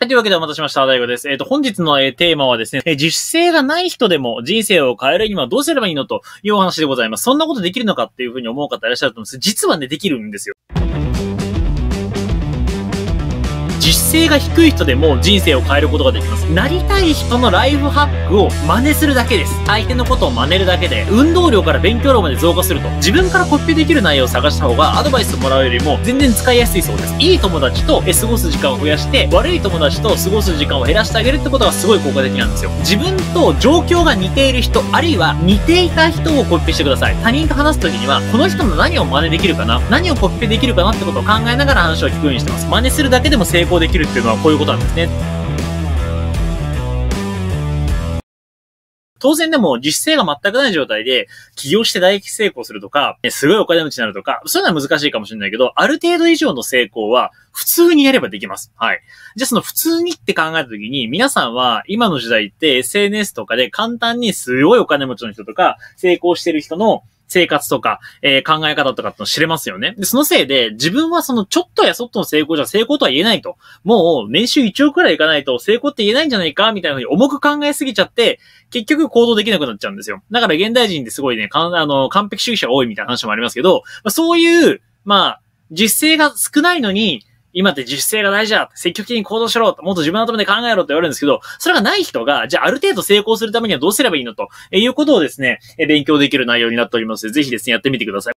はい、というわけでお待たせしました。大悟です。えっ、ー、と、本日の、えー、テーマはですね、えー、自主性がない人でも人生を変えるにはどうすればいいのというお話でございます。そんなことできるのかっていうふうに思う方いらっしゃると思うんです実はね、できるんですよ。性が低い人でも人生を変えることができます。なりたい人のライフハックを真似するだけです。相手のことを真似るだけで、運動量から勉強量まで増加すると、自分からコピーできる内容を探した方がアドバイスもらうよりも全然使いやすいそうです。いい友達と過ごす時間を増やして、悪い友達と過ごす時間を減らしてあげるってことがすごい効果的なんですよ。自分と状況が似ている人、あるいは似ていた人をコピーしてください。他人と話すときには、この人の何を真似できるかな、何をコピーできるかなってことを考えながら話を聞くようにしてます。真似するだけでも成功できるるっていうのはこういうことなんですね。当然でも実勢性が全くない状態で起業して大成功するとか、すごいお金持ちになるとか、そういうのは難しいかもしれないけど、ある程度以上の成功は普通にやればできます。はい。じゃあその普通にって考えたときに、皆さんは今の時代って SNS とかで簡単にすごいお金持ちの人とか、成功してる人の生活とか、えー、考え方とかって知れますよね。で、そのせいで、自分はそのちょっとやそっとの成功じゃ成功とは言えないと。もう、年収1億くらいいかないと成功って言えないんじゃないか、みたいなのに重く考えすぎちゃって、結局行動できなくなっちゃうんですよ。だから現代人ってすごいね、かん、あの、完璧主義者多いみたいな話もありますけど、そういう、まあ、実勢が少ないのに、今って自主性が大事だ。積極的に行動しろ。もっと自分のためで考えろって言われるんですけど、それがない人が、じゃあある程度成功するためにはどうすればいいのということをですね、勉強できる内容になっておりますので、ぜひですね、やってみてください。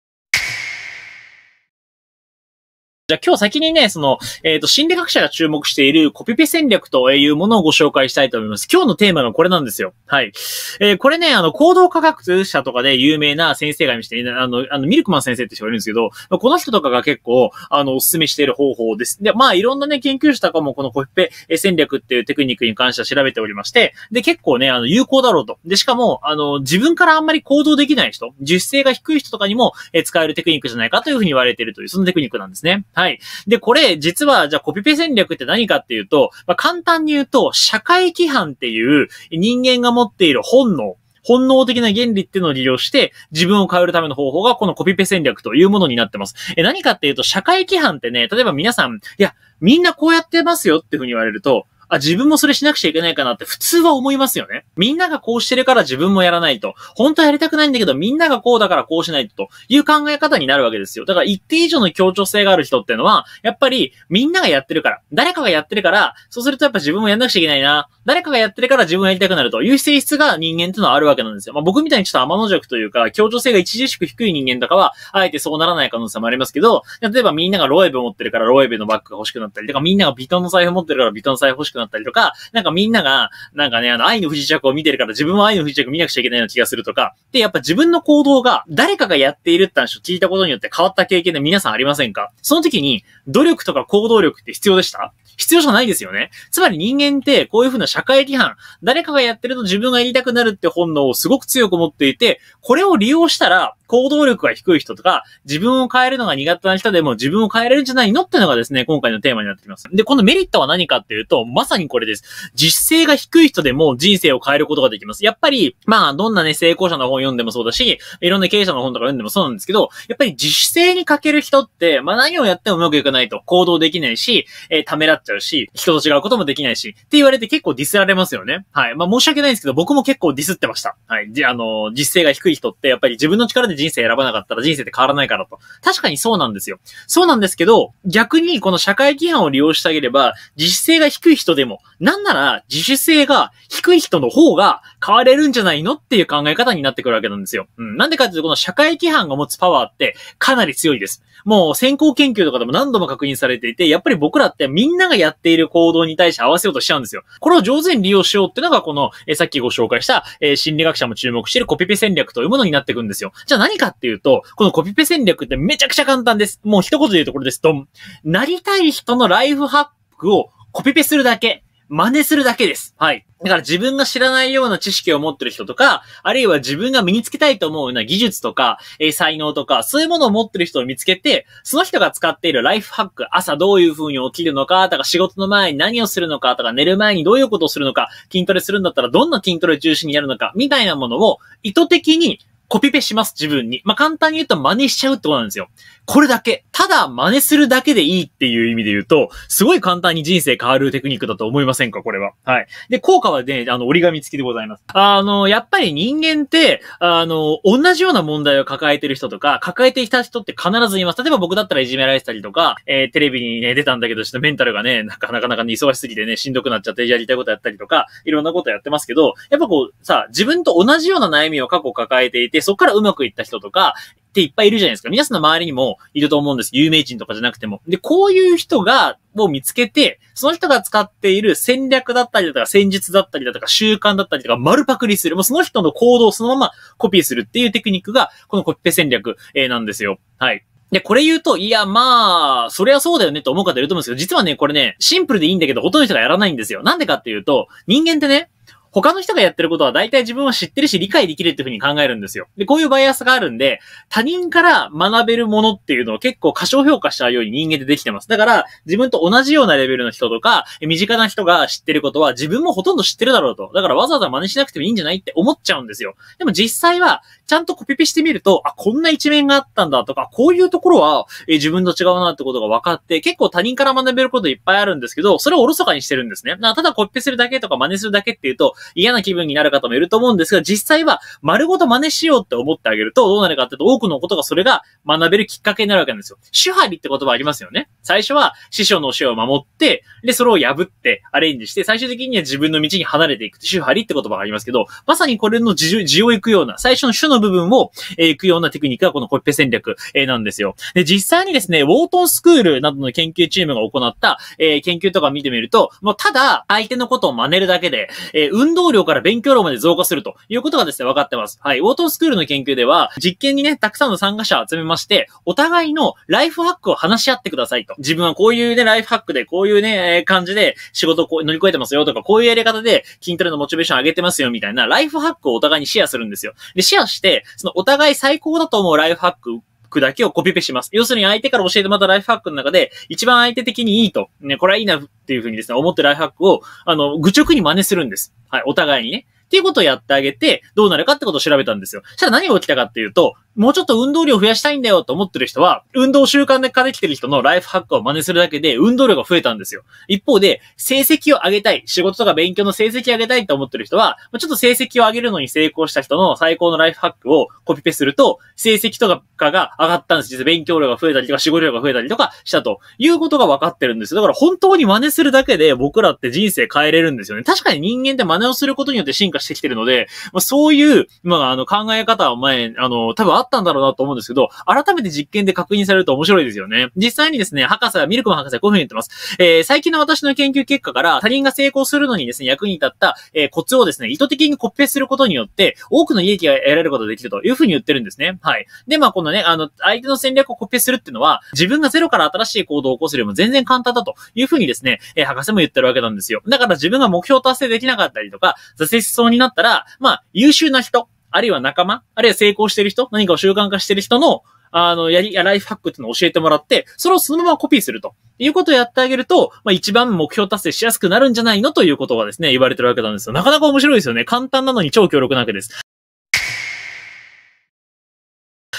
じゃあ今日先にね、その、えっ、ー、と、心理学者が注目しているコピペ戦略というものをご紹介したいと思います。今日のテーマがこれなんですよ。はい。えー、これね、あの、行動科学者とかで有名な先生が見せして、あの、あの、ミルクマン先生って人がいるんですけど、この人とかが結構、あの、お勧めしている方法です。で、まあ、いろんなね、研究者とかもこのコピペ戦略っていうテクニックに関しては調べておりまして、で、結構ね、あの、有効だろうと。で、しかも、あの、自分からあんまり行動できない人、自主性が低い人とかにも、えー、使えるテクニックじゃないかというふうに言われているという、そのテクニックなんですね。はい。で、これ、実は、じゃあコピペ戦略って何かっていうと、まあ、簡単に言うと、社会規範っていう人間が持っている本能、本能的な原理っていうのを利用して、自分を変えるための方法が、このコピペ戦略というものになってます。え、何かっていうと、社会規範ってね、例えば皆さん、いや、みんなこうやってますよっていうふうに言われると、あ、自分もそれしなくちゃいけないかなって普通は思いますよね。みんながこうしてるから自分もやらないと。本当はやりたくないんだけど、みんながこうだからこうしないと、という考え方になるわけですよ。だから一定以上の協調性がある人ってのは、やっぱりみんながやってるから、誰かがやってるから、そうするとやっぱ自分もやんなくちゃいけないな。誰かがやってるから自分やりたくなるという性質が人間ってのはあるわけなんですよ。まあ僕みたいにちょっと天の弱というか、協調性が著しく低い人間とかは、あえてそうならない可能性もありますけど、例えばみんながロエベ持ってるからロエベのバッグが欲しくなったり、とかみんながビトンの財布持ってるからビトンの財布欲しくなったり、なったりとか、なんかみんなが、なんかね、あの、愛の不時着を見てるから自分も愛の不時着見なくちゃいけないような気がするとか、で、やっぱ自分の行動が誰かがやっているって話を聞いたことによって変わった経験で皆さんありませんかその時に、努力とか行動力って必要でした必要じゃないですよね。つまり人間ってこういうふうな社会規範、誰かがやってると自分がやりたくなるって本能をすごく強く持っていて、これを利用したら行動力が低い人とか、自分を変えるのが苦手な人でも自分を変えれるんじゃないのってのがですね、今回のテーマになってきます。で、このメリットは何かっていうと、まさにこれです。実勢が低い人でも人生を変えることができます。やっぱり、まあ、どんなね、成功者の本読んでもそうだし、いろんな経営者の本とか読んでもそうなんですけど、やっぱり実主性に欠ける人って、まあ何をやってもうまくいかないと行動できないし、えー、ためらっちゃちゃうし、人と違うこともできないし、って言われて結構ディスられますよね。はい。まあ申し訳ないんですけど、僕も結構ディスってました。はい。で、あの、実勢が低い人って、やっぱり自分の力で人生選ばなかったら人生って変わらないからと。確かにそうなんですよ。そうなんですけど、逆にこの社会規範を利用してあげれば、自主性が低い人でも、なんなら自主性が低い人の方が変われるんじゃないのっていう考え方になってくるわけなんですよ。うん。なんでかっていうと、この社会規範が持つパワーってかなり強いです。もう先行研究とかでも何度も確認されていて、やっぱり僕らってみんながやっている行動に対して合わせようとしちゃうんですよ。これを上手に利用しようっていうのが、この、えさっきご紹介した、え心理学者も注目しているコピペ戦略というものになっていくんですよ。じゃあ何かっていうと、このコピペ戦略ってめちゃくちゃ簡単です。もう一言で言うところです。どん。なりたい人のライフハックをコピペするだけ。真似するだけです。はい。だから自分が知らないような知識を持ってる人とか、あるいは自分が身につけたいと思うような技術とか、えー、才能とか、そういうものを持ってる人を見つけて、その人が使っているライフハック、朝どういう風に起きるのか、とか仕事の前に何をするのか、とか寝る前にどういうことをするのか、筋トレするんだったらどんな筋トレ中心にやるのか、みたいなものを意図的にコピペします、自分に。まあ、簡単に言うと真似しちゃうってことなんですよ。これだけ。ただ真似するだけでいいっていう意味で言うと、すごい簡単に人生変わるテクニックだと思いませんかこれは。はい。で、効果はね、あの、折り紙付きでございます。あの、やっぱり人間って、あの、同じような問題を抱えてる人とか、抱えてきた人って必ずいます。例えば僕だったらいじめられてたりとか、えー、テレビにね、出たんだけど、ちょっとメンタルがね、なかなかなかね、忙しすぎてね、しんどくなっちゃって、やりたいことやったりとか、いろんなことやってますけど、やっぱこう、さ、自分と同じような悩みを過去抱えていて、て、そこからうまくいった人とか、っていっぱいいるじゃないですか。皆さんの周りにもいると思うんです。有名人とかじゃなくても。で、こういう人が、を見つけて、その人が使っている戦略だったりだとか、戦術だったりだとか、習慣だったりとか、丸パクリする。もうその人の行動をそのままコピーするっていうテクニックが、このコピペ戦略、えなんですよ。はい。で、これ言うと、いや、まあ、そりゃそうだよねと思う方いると思うんですけど、実はね、これね、シンプルでいいんだけど、ほとんどの人がやらないんですよ。なんでかっていうと、人間ってね、他の人がやってることは大体自分は知ってるし理解できるっていうふうに考えるんですよ。で、こういうバイアスがあるんで、他人から学べるものっていうのを結構過小評価しちゃうように人間でできてます。だから、自分と同じようなレベルの人とか、身近な人が知ってることは自分もほとんど知ってるだろうと。だからわざわざ真似しなくてもいいんじゃないって思っちゃうんですよ。でも実際は、ちゃんとコピペしてみると、あ、こんな一面があったんだとか、こういうところは、え自分と違うなってことが分かって、結構他人から学べることいっぱいあるんですけど、それをおろそかにしてるんですね。ただコピペするだけとか真似するだけっていうと、嫌な気分になる方もいると思うんですが、実際は丸ごと真似しようって思ってあげるとどうなるかっていうと、多くのことがそれが学べるきっかけになるわけなんですよ。手張りって言葉ありますよね。最初は師匠の教えを守って、で、それを破ってアレンジして、最終的には自分の道に離れていくって、手張りって言葉がありますけど、まさにこれの字を行くような、最初の主の部分を、え行くようなテクニックがこのコッペ戦略、えなんですよ。で、実際にですね、ウォートンスクールなどの研究チームが行った、えー、研究とか見てみると、もうただ相手のことを真似るだけで、えー、運運動量から勉強量まで増加するということがですね、分かってます。はい。ウォートスクールの研究では、実験にね、たくさんの参加者を集めまして、お互いのライフハックを話し合ってくださいと。自分はこういうね、ライフハックで、こういうね、え感じで仕事をこう乗り越えてますよとか、こういうやり方で筋トレのモチベーション上げてますよみたいな、ライフハックをお互いにシェアするんですよ。で、シェアして、そのお互い最高だと思うライフハッククだけをコピペします。要するに相手から教えてまたライフハックの中で、一番相手的にいいと、ね、これはいいなっていうふうにですね、思ってライフハックを、あの、愚直に真似するんです。はい、お互いにね。っていうことをやってあげて、どうなるかってことを調べたんですよ。したら何が起きたかっていうと、もうちょっと運動量増やしたいんだよと思ってる人は、運動習慣で化できてる人のライフハックを真似するだけで運動量が増えたんですよ。一方で、成績を上げたい、仕事とか勉強の成績を上げたいと思ってる人は、ちょっと成績を上げるのに成功した人の最高のライフハックをコピペすると、成績とかが上がったんです。実は勉強量が増えたりとか、仕事量が増えたりとかしたということが分かってるんですよ。だから本当に真似するだけで僕らって人生変えれるんですよね。確かに人間って真似をすることによって進化してきてるので、まそういう、まあ、あの、考え方は前、あの、多分あっったんだろうなと思うんですけど、改めて実験で確認されると面白いですよね。実際にですね、博士は、ミルクの博士はこういうふうに言ってます。えー、最近の私の研究結果から、他人が成功するのにですね、役に立った、えー、コツをですね、意図的にコッペすることによって、多くの利益が得られることができるというふうに言ってるんですね。はい。で、まあ、このね、あの、相手の戦略をコッペするっていうのは、自分がゼロから新しい行動を起こすよりも全然簡単だというふうにですね、えー、博士も言ってるわけなんですよ。だから自分が目標達成できなかったりとか、挫折しそうになったら、まあ、優秀な人あるいは仲間、あるいは成功してる人、何かを習慣化してる人の、あの、やり、や、ライフハックっていうのを教えてもらって、それをそのままコピーするということをやってあげると、まあ一番目標達成しやすくなるんじゃないのということがですね、言われてるわけなんですよ。なかなか面白いですよね。簡単なのに超強力なわけです。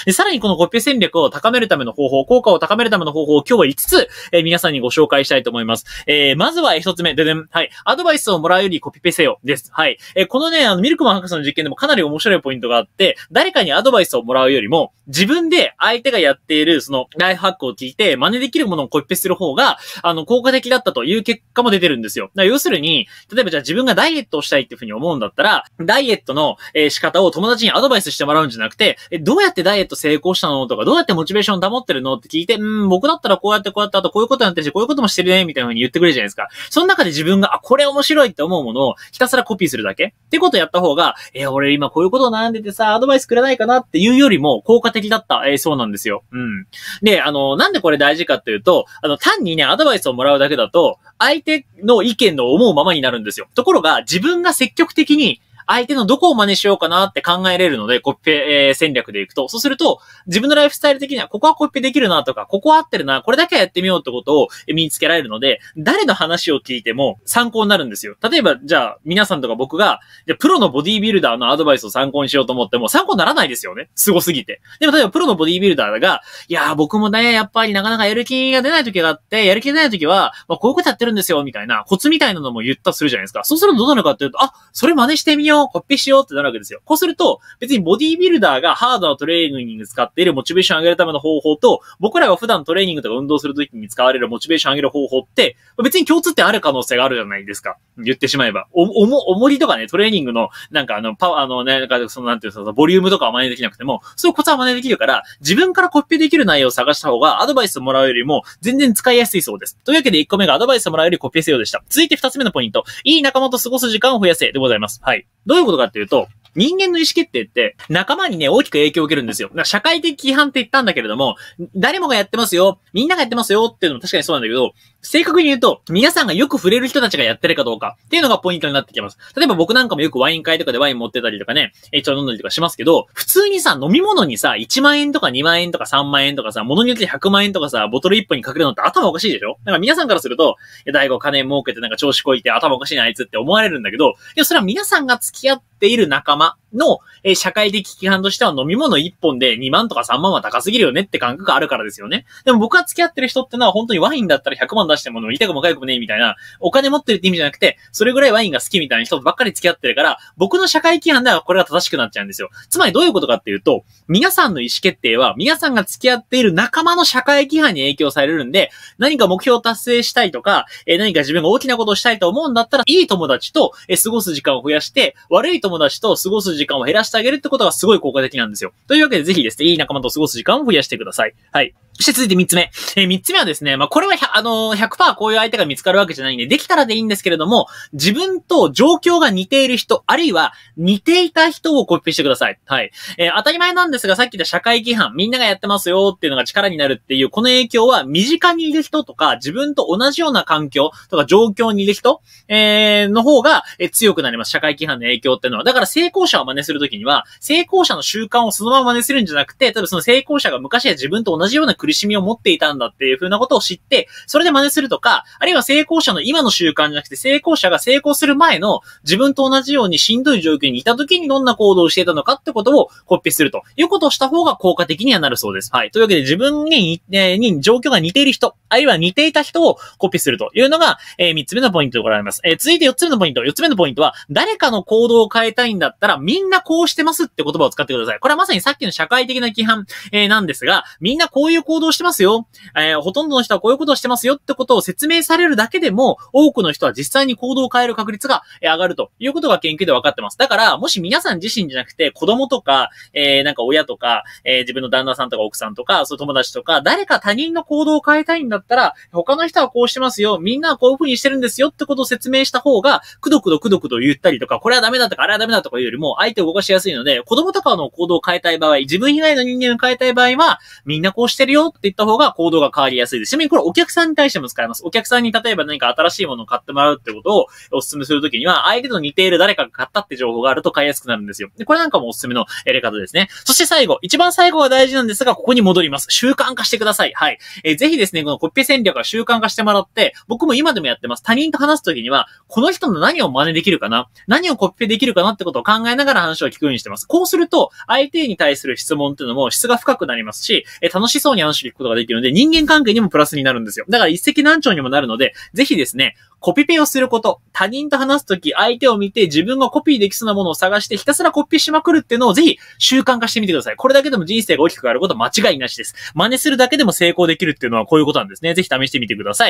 で、さらにこのコピペ戦略を高めるための方法、効果を高めるための方法を今日は5つ、えー、皆さんにご紹介したいと思います。えー、まずは1つ目、ででん、はい。アドバイスをもらうよりコピペせよ、です。はい。えー、このね、あの、ミルクマン博士の実験でもかなり面白いポイントがあって、誰かにアドバイスをもらうよりも、自分で相手がやっている、その、ライフハックを聞いて、真似できるものをコピペする方が、あの、効果的だったという結果も出てるんですよ。要するに、例えばじゃあ自分がダイエットをしたいっていうふうに思うんだったら、ダイエットの、えー、仕方を友達にアドバイスしてもらうんじゃなくて、えどうやってダイエットと成功したのとか、どうやってモチベーション保ってるのって聞いて、うん、僕だったらこうやってこうやって、あとこういうことやってるし、こういうこともしてるね、みたいな風に言ってくれるじゃないですか。その中で自分が、あ、これ面白いって思うものをひたすらコピーするだけってことをやった方が、えー、俺今こういうことを悩んでてさ、アドバイスくれないかなっていうよりも効果的だった、えー、そうなんですよ。うん。で、あの、なんでこれ大事かっていうと、あの、単にね、アドバイスをもらうだけだと、相手の意見の思うままになるんですよ。ところが、自分が積極的に相手のどこを真似しようかなって考えれるので、コピペ、戦略でいくと、そうすると、自分のライフスタイル的には、ここはコピペできるなとか、ここは合ってるな、これだけはやってみようってことを身につけられるので、誰の話を聞いても参考になるんですよ。例えば、じゃあ、皆さんとか僕が、じゃプロのボディービルダーのアドバイスを参考にしようと思っても、参考にならないですよね。凄すぎて。でも、例えば、プロのボディービルダーが、いやー、僕もね、やっぱりなかなかやる気が出ない時があって、やる気出ない時は、まあ、こういうことやってるんですよ、みたいな、コツみたいなのも言ったするじゃないですか。そうするとどうなるかっていうと、あ、それ真似してみようよコピーしようってなるわけですよ。こうすると、別にボディービルダーがハードなトレーニング使っているモチベーション上げるための方法と、僕らが普段トレーニングとか運動するときに使われるモチベーション上げる方法って、別に共通点ある可能性があるじゃないですか。言ってしまえば。お、おも、重りとかね、トレーニングの、なんかあの、パワー、あのね、なんかその、なんていうの、ボリュームとかは真似できなくても、そういうコツは真似できるから、自分からコピーできる内容を探した方が、アドバイスをもらうよりも、全然使いやすいそうです。というわけで1個目がアドバイスもらうよりコピーせよでした。続いて2つ目のポイント。いい仲間と過ごす時間を増やせでございます。はい。どういうことかっていうと、人間の意思決定って仲間にね、大きく影響を受けるんですよ。社会的規範って言ったんだけれども、誰もがやってますよ、みんながやってますよっていうのも確かにそうなんだけど、正確に言うと、皆さんがよく触れる人たちがやってるかどうかっていうのがポイントになってきます。例えば僕なんかもよくワイン会とかでワイン持ってたりとかね、え、ちょ飲んだりとかしますけど、普通にさ、飲み物にさ、1万円とか2万円とか3万円とかさ、物によって100万円とかさ、ボトル1本にかけるのって頭おかしいでしょだから皆さんからすると、いや、大悟金儲けてなんか調子こいて頭おかしいなあいつって思われるんだけど、いや、それは皆さんが付き合ってている仲間の、えー、社会的規範としては飲み物1本で2万とか3万は高すぎるよねって感覚があるからですよね。でも僕が付き合ってる人ってのは本当にワインだったら100万出しても飲みたくもかゆくもねえみたいな、お金持ってるって意味じゃなくて、それぐらいワインが好きみたいな人ばっかり付き合ってるから、僕の社会規範ではこれが正しくなっちゃうんですよ。つまりどういうことかっていうと、皆さんの意思決定は皆さんが付き合っている仲間の社会規範に影響されるんで、何か目標を達成したいとか、えー、何か自分が大きなことをしたいと思うんだったら、いい友達と、えー、過ごす時間を増やして、悪い友友達と過ごす時間を減らしてあげるってことがすごい効果的なんですよ。というわけでぜひですね、いい仲間と過ごす時間を増やしてください。はい。そして続いて三つ目。えー、三つ目はですね、まあ、これは、あのー、100%こういう相手が見つかるわけじゃないんで、できたらでいいんですけれども、自分と状況が似ている人、あるいは似ていた人をコピーしてください。はい。えー、当たり前なんですが、さっき言った社会規範、みんながやってますよっていうのが力になるっていう、この影響は、身近にいる人とか、自分と同じような環境とか状況にいる人、えの方が、え強くなります。社会規範の影響っていうのは。だから成功者を真似するときには、成功者の習慣をそのまま真似するんじゃなくて、例えばその成功者が昔は自分と同じような苦しみを持っていたんだっていう風なことを知って、それで真似するとか、あるいは成功者の今の習慣じゃなくて、成功者が成功する前の自分と同じようにしんどい状況にいた時にどんな行動をしていたのかってことをコピーするということをした方が効果的にはなるそうです。はい。というわけで自分に、えー、に状況が似ている人、あるいは似ていた人をコピーするというのが、えー、3つ目のポイントでございます。えー、続いて4つ目のポイント。4つ目のポイントは、誰かの行動を変えたいんだったら、みんなこうしてますって言葉を使ってください。これはまさにさっきの社会的な規範、えー、なんですが、みんなこういう行動してますよ。えー、ほとんどの人はこういうことをしてますよってことを説明されるだけでも、多くの人は実際に行動を変える確率が上がるということが研究で分かってます。だから、もし皆さん自身じゃなくて、子供とか、えー、なんか親とか、えー、自分の旦那さんとか奥さんとか、そう友達とか、誰か他人の行動を変えたいんだったら、他の人はこうしてますよ。みんなはこういう風にしてるんですよってことを説明した方が、くどくどくどくど言ったりとか、これはダメだとか、あれはダメだとかいうよりも、相手を動かしやすいので、子供とかの行動を変えたい場合、自分以外の人間を変えたい場合は、みんなこうしてるよよって言った方が行動が変わりやすいです。ちなみにこれお客さんに対しても使えます。お客さんに例えば何か新しいものを買ってもらうってことをお勧めするときには、相手と似ている誰かが買ったって情報があると買いやすくなるんですよ。で、これなんかもおすすめのやり方ですね。そして最後、一番最後が大事なんですが、ここに戻ります。習慣化してください。はい。えー、ぜひですね、このコピー戦略は習慣化してもらって、僕も今でもやってます。他人と話すときには、この人の何を真似できるかな何をコピペできるかなってことを考えながら話を聞くようにしてます。こうすると、相手に対する質問っていうのも質が深くなりますし、えー、楽しそうに話話聞くことができるので、人間関係にもプラスになるんですよ。だから一石何鳥にもなるので、ぜひですね、コピペをすること、他人と話すとき、相手を見て自分がコピーできそうなものを探して、ひたすらコピーしまくるっていうのをぜひ習慣化してみてください。これだけでも人生が大きく変わること間違いなしです。真似するだけでも成功できるっていうのはこういうことなんですね。ぜひ試してみてください。